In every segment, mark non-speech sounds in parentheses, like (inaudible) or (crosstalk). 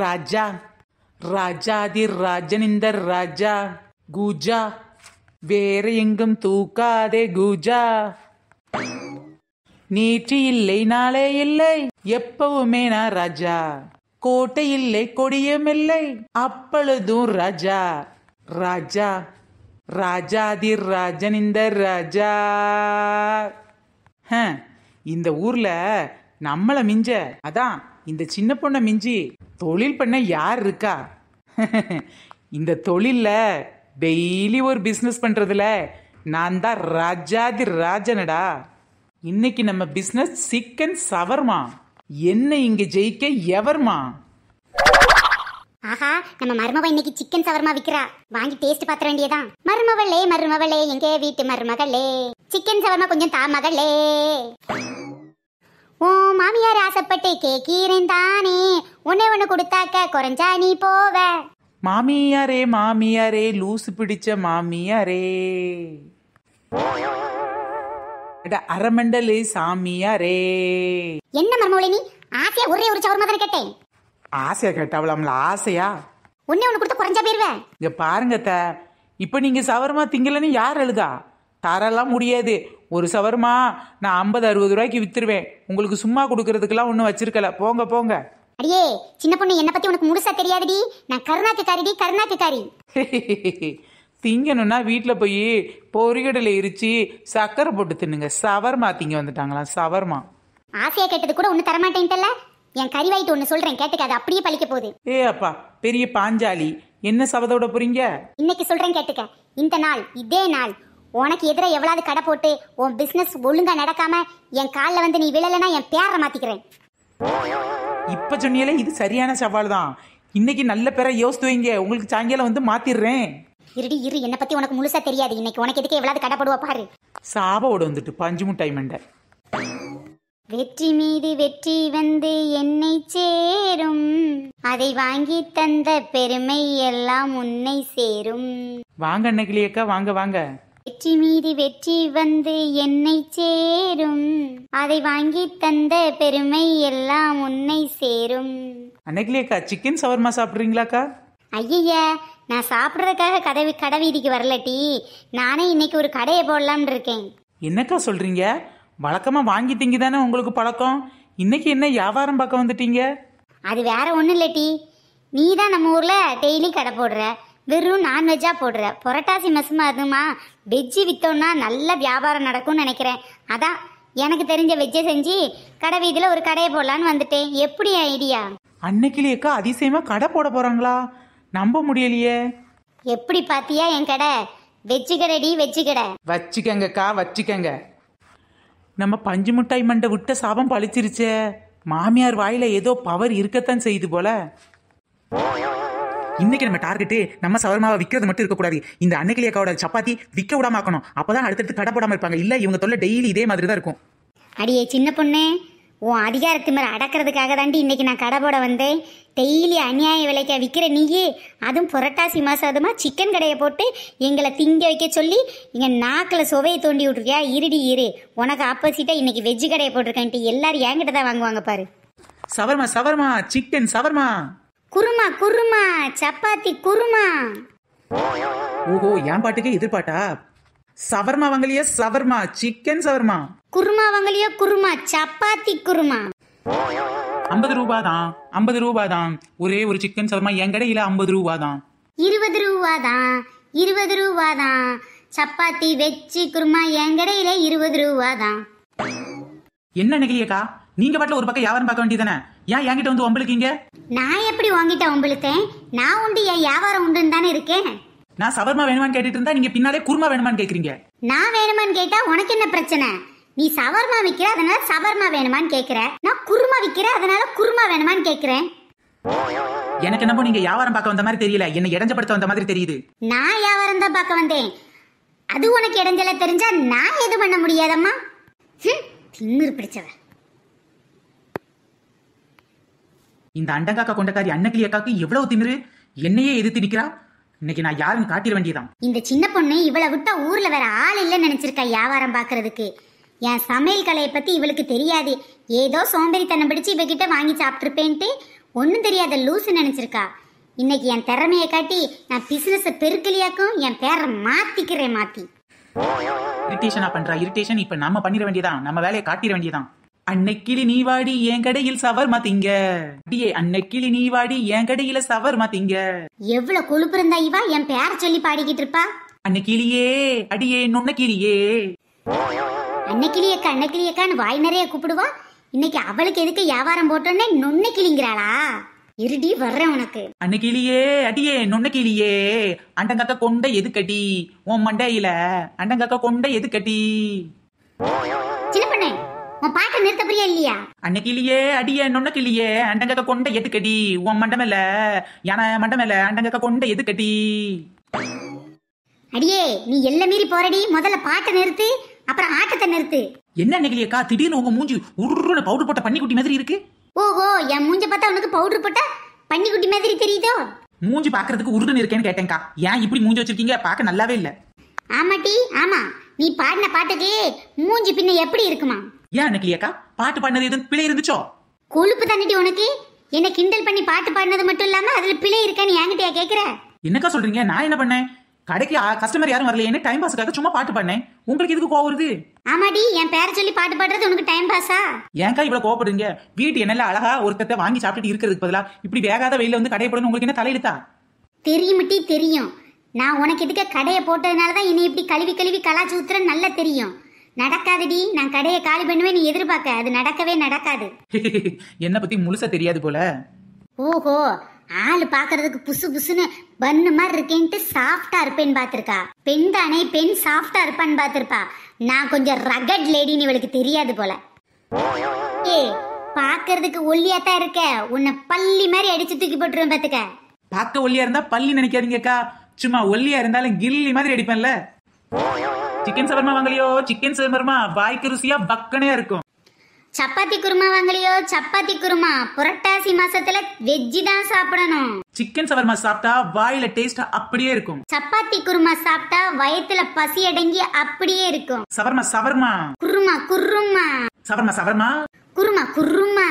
ராஜா ராஜாதி ராஜன் இந்த ராஜா கூஜா வேற எங்கும் தூக்காதே கூஜா நேற்று இல்லை நாளே இல்லை எப்பவுமே நான் ராஜா கோட்டை இல்லை கொடியும் இல்லை அப்பொழுதும் ராஜா ராஜா ராஜாதி ராஜன் இந்த ராஜா இந்த ஊர்ல நம்மள மிஞ்ச அதான் இந்த சின்ன பொண்ணை மிஞ்சி தொழில் பண்ண யார் இருக்கா (laughs) இந்த தொழிலில் டெய்லி ஒரு பிஸ்னஸ் பண்ணுறதுல நான் தான் ராஜாதி ராஜனடா இன்னைக்கு நம்ம பிஸ்னஸ் சிக்கன் சவர்மா என்ன இங்கே ஜெயிக்க எவர்மா ஆஹா நம்ம மருமவ இன்னைக்கு சிக்கன் சவர்மா விக்கிறா வாங்கி டேஸ்ட் பாத்திர வேண்டியதான் மருமவளே மருமவளே எங்கே வீட்டு மருமகளே சிக்கன் சவர்மா கொஞ்சம் தாமகளே உன் மாமியார் ஆசைப்பட்டு கேக்கீரன் தானே உன்னை ஒன்று கொடுத்தாக்க குறைஞ்சா நீ போவ மாமியாரே மாமியாரே லூசு பிடிச்ச மாமியாரே அரமண்டலு சாமியாரே என்ன மர்மொழி நீ ஆசையா ஒரே ஒரு சவர்மா தானே கேட்டேன் ஆசையா கேட்டாவலாம்ல ஆசையா உன்னை ஒன்று கொடுத்து குறைஞ்சா போயிருவேன் இங்க பாருங்க இப்ப நீங்க சவர்மா திங்கலன்னு யார் எழுதா தரலாம் முடியாது ஒரு சவர்மா நான் ஐம்பது அறுபது ரூபாய்க்கு வித்துருவேன் உங்களுக்கு சும்மா கொடுக்கறதுக்கெல்லாம் ஒன்றும் வச்சிருக்கல போங்க போங்க அடியே சின்ன பொண்ணு என்னை பத்தி உனக்கு முழுசா தெரியாதுடி நான் கருணாக்குக்காரிடி கருணாக்குக்காரி (laughs) திங்கணும்னா வீட்டில் போய் பொறிகடலை இருச்சு சக்கரை போட்டு தின்னுங்க சவர்மா திங்க வந்துட்டாங்களாம் சவர்மா ஆசையா கேட்டது கூட ஒன்றும் தரமாட்டேன்ட்டல என் கறி வாய்ட்டு ஒன்று சொல்கிறேன் கேட்டுக்காது அப்படியே பழிக்க போகுது ஏ அப்பா பெரிய பாஞ்சாலி என்ன சபதோட போறீங்க இன்னைக்கு சொல்கிறேன் கேட்டுக்க இந்த நாள் இதே நாள் உனக்கு எதிராக எவ்வளவு கடை போட்டு உன் பிஸ்னஸ் ஒழுங்கா நடக்காம என் காலில் வந்து நீ விழலைன்னா என் பேரை மாத்திக்கிறேன் இப்ப சொன்னியலே இது சரியான சவால் தான் இன்னைக்கு நல்ல பேரை யோசித்து வைங்க உங்களுக்கு சாயங்காலம் வந்து மாத்திடுறேன் இருடி இரு என்னை பத்தி உனக்கு முழுசா தெரியாது இன்னைக்கு உனக்கு எதுக்கு எவ்வளவு கடப்படுவா பாரு சாபோட வந்துட்டு பஞ்சு முட்டாய் மண்டை வெற்றி மீது வெற்றி வந்து என்னை சேரும் அதை வாங்கி தந்த பெருமை எல்லாம் உன்னை சேரும் வாங்க அன்னைக்கிளியக்கா வாங்க வாங்க வெற்றி மீதி வெற்றி வந்து என்னை சேரும் அதை வாங்கி தந்த பெருமை எல்லாம் உன்னை சேரும் அன்னைக்குலேக்கா சிக்கன் சவர்மா சாப்பிட்றீங்களாக்கா ஐய நான் சாப்பிட்றதுக்காக கடை கடை வீதிக்கு வரலட்டி நானே இன்னைக்கு ஒரு கடையை போடலாம்னு இருக்கேன் என்னக்கா சொல்றீங்க வழக்கமாக வாங்கி திங்கி தானே உங்களுக்கு பழக்கம் இன்னைக்கு என்ன வியாபாரம் பார்க்க வந்துட்டீங்க அது வேற ஒன்றும் இல்லட்டி நீ தான் நம்ம ஊரில் டெய்லி கடை போடுற வெறும் நான்வெஜ்ஜாக போடுற புரட்டாசி மாசமாக அதுமா வெஜ்ஜு விற்றோன்னா நல்ல வியாபாரம் நடக்கும்னு நினைக்கிறேன் அதான் எனக்கு தெரிஞ்ச வெஜ்ஜை செஞ்சு கடை வீதியில் ஒரு கடையை போடலான்னு வந்துட்டேன் எப்படி ஐடியா அன்னைக்கிலேயேக்கா அதிசயமாக கடை போட போகிறாங்களா நம்ப முடியலையே எப்படி பார்த்தியா என் கடை வெஜ்ஜு கடைடி வெஜ்ஜு கடை வச்சுக்கங்கக்கா வச்சுக்கங்க நம்ம பஞ்சு மிட்டாய் மண்டை விட்ட சாபம் பழிச்சிருச்சே மாமியார் வாயில ஏதோ பவர் இருக்கத்தான் செய்யுது போல இன்னைக்கு நம்ம டார்கெட்டு நம்ம சவர்மாவை விற்கிறது மட்டும் இருக்கக்கூடாது இந்த அன்னைக்கிளி அக்காவோட சப்பாத்தி விற்க விடாம அப்பதான் அடுத்தடுத்து கடை போடாம இருப்பாங்க இல்ல இவங்க தொல்லை டெய்லி இதே மாதிரி தான் இருக்கும் அடியே சின்ன பொண்ணு உன் அதிகாரத்து மேலே அடக்கிறதுக்காக தாண்டி இன்னைக்கு நான் கடை போட வந்தேன் டெய்லி அநியாய விலைக்கா விற்கிற நீயே அதுவும் புரட்டாசி மாதம் அதுமா சிக்கன் கடையை போட்டு எங்களை திங்க வைக்க சொல்லி எங்கள் நாக்கில் சுவையை தோண்டி விட்ருக்கியா இருடி இரு உனக்கு ஆப்போசிட்டாக இன்னைக்கு வெஜ்ஜு கடையை போட்டிருக்கேன்ட்டு எல்லாரும் என்கிட்ட தான் வாங்குவாங்க பாரு shawarma shawarma chicken shawarma kurma kurma chapati kurma ஓஹோ என் பாட்டுக்கே எதிர்பாட்டா சவர்மா வாங்கலையா சவர்மா சிக்கன் சவர்மா குருமா வாங்கலையா குருமா சப்பாத்தி குருமா ஐம்பது ரூபா தான் ஐம்பது ரூபா தான் ஒரே ஒரு சிக்கன் சவர்மா என் கடையில ஐம்பது ரூபா தான் இருபது ரூபா தான் இருபது ரூபா தான் சப்பாத்தி வெச்சு குருமா என் கடையில இருபது ரூபா தான் என்ன நினைக்கிறீக்கா நீங்க பாட்டுல ஒரு பக்கம் யாவரம் பார்க்க வேண்டியதானே ஏன் என்கிட்ட வந்து ஒம்பளுக்கீங்க நான் எப்படி உங்ககிட்ட ஒம்பளுத்தேன் நான் உண்டு என் வியாபாரம் உண்டுன்னு தானே இருக்கேன் நான் சவர்மா வேணுமான்னு கேட்டுட்டு இருந்தா நீங்க பின்னாலே குருமா வேணுமான்னு கேக்குறீங்க நான் வேணுமான்னு கேட்டா உனக்கு என்ன பிரச்சனை நீ சவர்மா விக்கிற அதனால சவர்மா வேணுமான்னு கேக்குற நான் குருமா விக்கிற அதனால குருமா வேணுமான்னு கேக்குறேன் எனக்கு என்னப்போ நீங்க வியாபாரம் பார்க்க வந்த மாதிரி தெரியல என்ன இடஞ்சப்படுத்த வந்த மாதிரி தெரியுது நான் வியாபாரம் தான் பார்க்க வந்தேன் அது உனக்கு இடைஞ்சல தெரிஞ்சா நான் எது பண்ண முடியாதம்மா திமிர் பிடிச்சவன் இந்த அண்டங்காக்கா கொண்டக்காரி அன்னக்கிளி அக்காக்கு எவ்வளவு திமிரு என்னையே எதிர்த்து நிக்கிறா இன்னைக்கு நான் யாரும் காட்டிட வேண்டியதான் இந்த சின்ன பொண்ணு இவளை விட்டா ஊர்ல வேற ஆள் இல்லைன்னு நினைச்சிருக்கா வியாபாரம் பாக்குறதுக்கு என் சமையல் கலையை பத்தி இவளுக்கு தெரியாது ஏதோ சோம்பேறித்தனம் பிடிச்சு இவகிட்ட வாங்கி சாப்பிட்டுருப்பேன்ட்டு ஒன்னும் தெரியாத லூசு நினைச்சிருக்கா இன்னைக்கு என் திறமையை காட்டி நான் பிசினஸ் பெருக்கலியாக்கும் என் பேரை மாத்திக்கிறேன் மாத்தி இரிட்டேஷனா பண்றா இரிட்டேஷன் இப்ப நம்ம பண்ணிட வேண்டியதான் நம்ம வேலையை காட்டிட வேண்டியதான் அன்னைக்கிளி நீ வாடி என் கடையில் சவர் மாத்தீங்க அடியே அன்னைக்கிளி நீ வாடி என் கடையில சவர்மா திங்க எவ்வளவு கொழுப்பு இவா என் பேர சொல்லி பாடிக்கிட்டு இருப்பா அன்னைக்கிளியே அடியே நுண்ணக்கிளியே அன்னைக்கிளியக்கா அன்னைக்கிளியக்கான்னு வாய் நிறைய கூப்பிடுவா இன்னைக்கு அவளுக்கு எதுக்கு வியாபாரம் போட்டோன்னே நுண்ணக்கிளிங்கிறாளா இருடி வர்றேன் உனக்கு அன்னைக்கிளியே அடியே நுண்ணக்கிளியே அண்டங்கக்க கொண்ட எது கட்டி உன் மண்டையில அண்டங்கக்க கொண்ட எது கட்டி சின்ன பண்ணேன் உன் பாட்டு நிறுத்த புரியா இல்லையா அன்னைக்கு இல்லையே அடிய நொன்னக்கு இல்லையே அண்டங்கக்க கொண்ட எதுக்கடி உன் மண்டமேல யானை மண்டமேல அண்டங்கக்க கொண்ட எதுக்கடி அடியே நீ எல்ல மீறி போறடி முதல்ல பாட்டை நிறுத்து அப்புறம் ஆட்டத்தை நிறுத்து என்ன நெகிலியக்கா திடீர்னு உங்க மூஞ்சி உருன்னு பவுடர் போட்ட பன்னிக்குட்டி மாதிரி இருக்கு ஓஹோ என் மூஞ்ச பார்த்தா உனக்கு பவுடர் போட்ட பன்னிக்குட்டி மாதிரி தெரியுதோ மூஞ்சி பாக்குறதுக்கு உருன்னு இருக்கேன்னு கேட்டேன்க்கா ஏன் இப்படி மூஞ்சி வச்சிருக்கீங்க பார்க்க நல்லாவே இல்ல ஆமாட்டி ஆமா நீ பாடின பாட்டுக்கு மூஞ்சி பின்ன எப்படி இருக்குமா ஏன் எனக்கு ஏக்கா பாட்டு பாடினது எதுவும் பிழை இருந்துச்சோ கொழுப்பு தண்ணிட்டு உனக்கு என்ன கிண்டல் பண்ணி பாட்டு பாடினது மட்டும் இல்லாம அதுல பிழை இருக்கான்னு என்கிட்டயா கேக்குற என்னக்கா சொல்றீங்க நான் என்ன பண்ணேன் கடைக்கு கஸ்டமர் யாரும் வரலையேன்னு டைம் பாஸுக்காக சும்மா பாட்டு பாடினேன் உங்களுக்கு எதுக்கு கோவம் வருது ஆமாடி என் பேரை சொல்லி பாட்டு பாடுறது உனக்கு டைம் பாஸா ஏன்க்கா இவ்வளவு கோவப்படுறீங்க வீட்டு என்னல அழகா ஒருத்தத்தை வாங்கி சாப்பிட்டுட்டு இருக்கிறதுக்கு பதிலா இப்படி வேகாத வெயில வந்து கடையை போடணும் உங்களுக்கு என்ன தலையெழுத்தா தெரியுமிட்டி தெரியும் நான் உனக்கு எதுக்க கடையை போட்டதுனால தான் என்னை இப்படி கழுவி கழுவி கலாச்சி ஊத்துற நல்லா தெரியும் நடக்காதடி நான் கடையை காலி பண்ணுவேன் நீ எதிர்பார்க்க அது நடக்கவே நடக்காது (laughs) என்ன பத்தி முழுசா தெரியாது போல ஓஹோ ஆள் பாக்குறதுக்கு புசு புசுன்னு பண்ணு மாதிரி இருக்கேன்ட்டு சாஃப்டா இருப்பேன்னு பாத்திருக்கா பெண் தானே பெண் சாஃப்டா இருப்பான்னு பாத்திருப்பா நான் கொஞ்சம் ரகட் லேடின்னு இவளுக்கு தெரியாது போல ஏ பாக்குறதுக்கு ஒல்லியா தான் இருக்க உன்னை பள்ளி மாதிரி அடிச்சு தூக்கி போட்டுருவேன் பாத்துக்க பார்க்க ஒல்லியா இருந்தா பள்ளி நினைக்காதீங்கக்கா சும்மா ஒல்லியா இருந்தாலும் கில்லி மாதிரி அடிப்பேன்ல சிக்கன் சவர்மா வாங்கலையோ சிக்கன் சவர்மா வாய்க்கு ருசியா பக்கனையா இருக்கும் சப்பாத்தி குருமா வாங்கலையோ சப்பாத்தி குருமா புரட்டாசி மாசத்துல வெஜ்ஜி தான் சாப்பிடணும் சிக்கன் சவர்மா சாப்பிட்டா வாயில டேஸ்ட் அப்படியே இருக்கும் சப்பாத்தி குருமா சாப்பிட்டா வயத்துல பசி அடங்கி அப்படியே இருக்கும் shawarma shawarma kurma kurma shawarma shawarma kurma kurma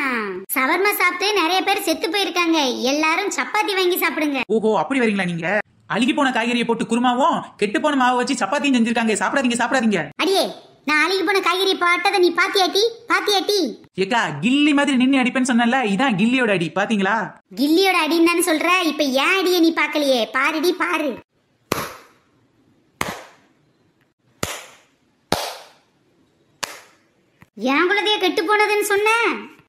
shawarma சாப்பிட்டு நிறைய பேர் செத்து போயிருக்காங்க எல்லாரும் சப்பாத்தி வாங்கி சாப்பிடுங்க ஓஹோ அப்படி வரீங்களா நீங்க அழுகி போன காய்கறியை போட்டு குருமாவும் கெட்டு போன மாவு வச்சு சப்பாத்தியும் செஞ்சிருக்காங்க சாப்பிடாதீங்க சாப்பிடாதீங்க அடியே நான் அழுகி போன காய்கறி பாட்டத நீ பாத்தியாட்டி பாத்தியாட்டி ஏக்கா கில்லி மாதிரி நின்னு அடிப்பேன்னு சொன்னல இதான் கில்லியோட அடி பாத்தீங்களா கில்லியோட அடின்னு சொல்ற இப்ப ஏன் அடிய நீ பாக்கலையே பாருடி பாரு ஏன் குழந்தைய கெட்டு போனதுன்னு சொன்ன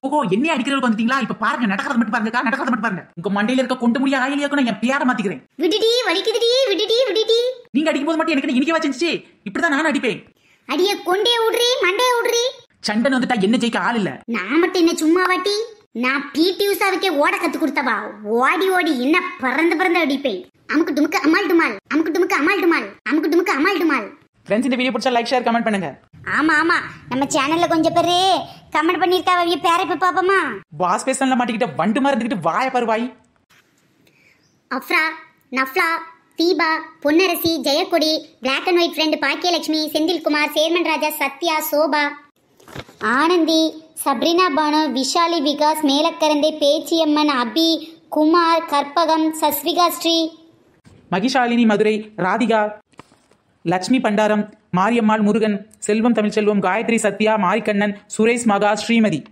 ஓஹோ என்ன அடிக்கிறவங்க வந்துட்டீங்களா இப்ப பாருங்க நடக்கிறது மட்டும் பாருங்கக்கா நடக்கிறது மட்டும் பாருங்க உங்க மண்டையில இருக்க கொண்டு முடியா ஆயிலியாக்கும் என் பேரை மாத்திக்கிறேன் விடுடி வலிக்குதுடி விடுடி விடுடி நீங்க அடிக்கும்போது மட்டும் எனக்கு இனிக்க வச்சிருந்துச்சு இப்படிதான் நானும் அடிப்பேன் அடிய கொண்டே விடுறி மண்டே விடுறி சண்டன் வந்துட்டா என்ன ஜெயிக்க ஆள் இல்ல நான் மட்டும் என்ன சும்மா வாட்டி நான் பிடி உஷாவுக்கே ஓட கத்து கொடுத்தவா ஓடி ஓடி என்ன பறந்து பறந்து அடிப்பேன் அமுக்கு டுமுக்கு அமால் டுமால் அமுக்கு டுமுக்கு அமால் டுமால் அமுக்கு டுமுக்கு அமால் டுமால் ஃப்ரெண்ட்ஸ் இந்த வீடியோ பிடிச்சா லைக் ஷேர் கமெண்ட் பண்ணுங்க ஆமா ஆமா நம்ம சேனல்ல கொஞ்சம் பேரு கமெண்ட் பண்ணிருக்கா அவங்க பேரை போய் பாப்பமா பாஸ் பேசல மாட்டிக்கிட்ட வண்டு மறந்துக்கிட்டு வாய பருவாய் Afra Nafla Deepa Ponnarasi Jayakodi black and white friend Bhagyalakshmi Senthilkumar chairman Raja Sathya Shoba Anandhi Sabrina Banu Vishali Vikas Melakarandai Pechiamman Abi Kumar Karpagam Sasvika Sri Mahishalini Madurai Radhika Lakshmi Pandaram Mariammal Murugan செல்வம் தமிழ்ச்செல்வம் காயத்ரி சத்யா மாரிக்கண்ணன் சுரேஷ் மகா ஸ்ரீமதி